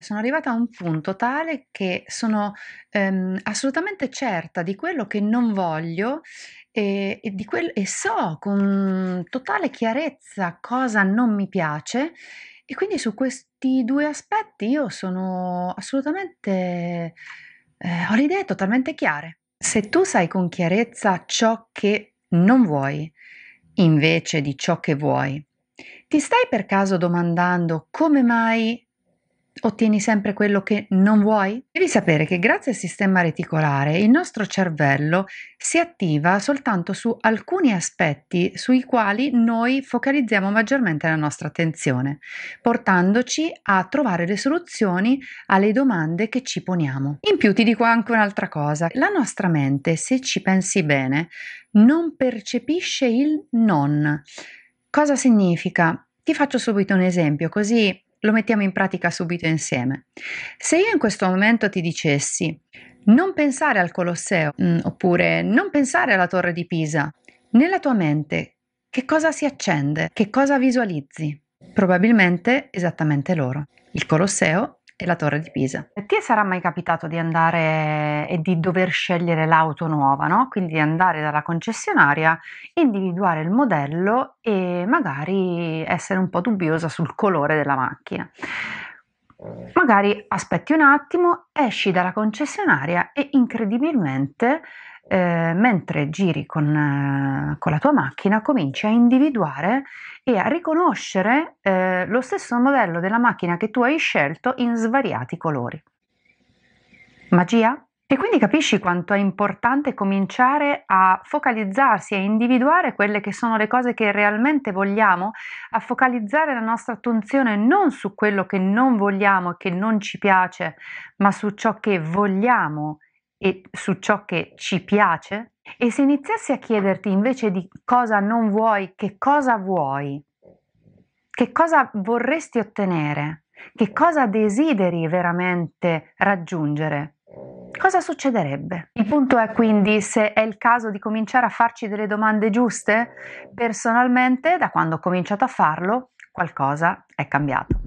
Sono arrivata a un punto tale che sono, ehm, assolutamente certa di quello che non voglio e, eh, e di quel, e so con totale chiarezza cosa non mi piace e quindi su questi due aspetti io sono assolutamente, eh, ho le idee totalmente chiare. Se tu sai con chiarezza ciò che non vuoi invece di ciò che vuoi, ti stai per caso domandando come mai Ottieni sempre quello che non vuoi? Devi sapere che grazie al sistema reticolare il nostro cervello si attiva soltanto su alcuni aspetti sui quali noi focalizziamo maggiormente la nostra attenzione, portandoci a trovare le soluzioni alle domande che ci poniamo. In più ti dico anche un'altra cosa, la nostra mente, se ci pensi bene, non percepisce il non. Cosa significa? Ti faccio subito un esempio, così lo mettiamo in pratica subito insieme. Se io in questo momento ti dicessi non pensare al Colosseo mm, oppure non pensare alla torre di Pisa, nella tua mente che cosa si accende? Che cosa visualizzi? Probabilmente esattamente loro. Il Colosseo e la Torre di Pisa. A te sarà mai capitato di andare e di dover scegliere l'auto nuova, no? Quindi andare dalla concessionaria, individuare il modello e magari essere un po' dubbiosa sul colore della macchina. Magari aspetti un attimo, esci dalla concessionaria e incredibilmente eh, mentre giri con, eh, con, la tua macchina cominci a individuare e a riconoscere eh, lo stesso modello della macchina che tu hai scelto in svariati colori. Magia? E quindi capisci quanto è importante cominciare a focalizzarsi, a individuare quelle che sono le cose che realmente vogliamo, a focalizzare la nostra attenzione non su quello che non vogliamo e che non ci piace, ma su ciò che vogliamo e su ciò che ci piace? E se iniziassi a chiederti invece di cosa non vuoi, che cosa vuoi? Che cosa vorresti ottenere? Che cosa desideri veramente raggiungere? Cosa succederebbe? Il punto è quindi se è il caso di cominciare a farci delle domande giuste? Personalmente, da quando ho cominciato a farlo, qualcosa è cambiato.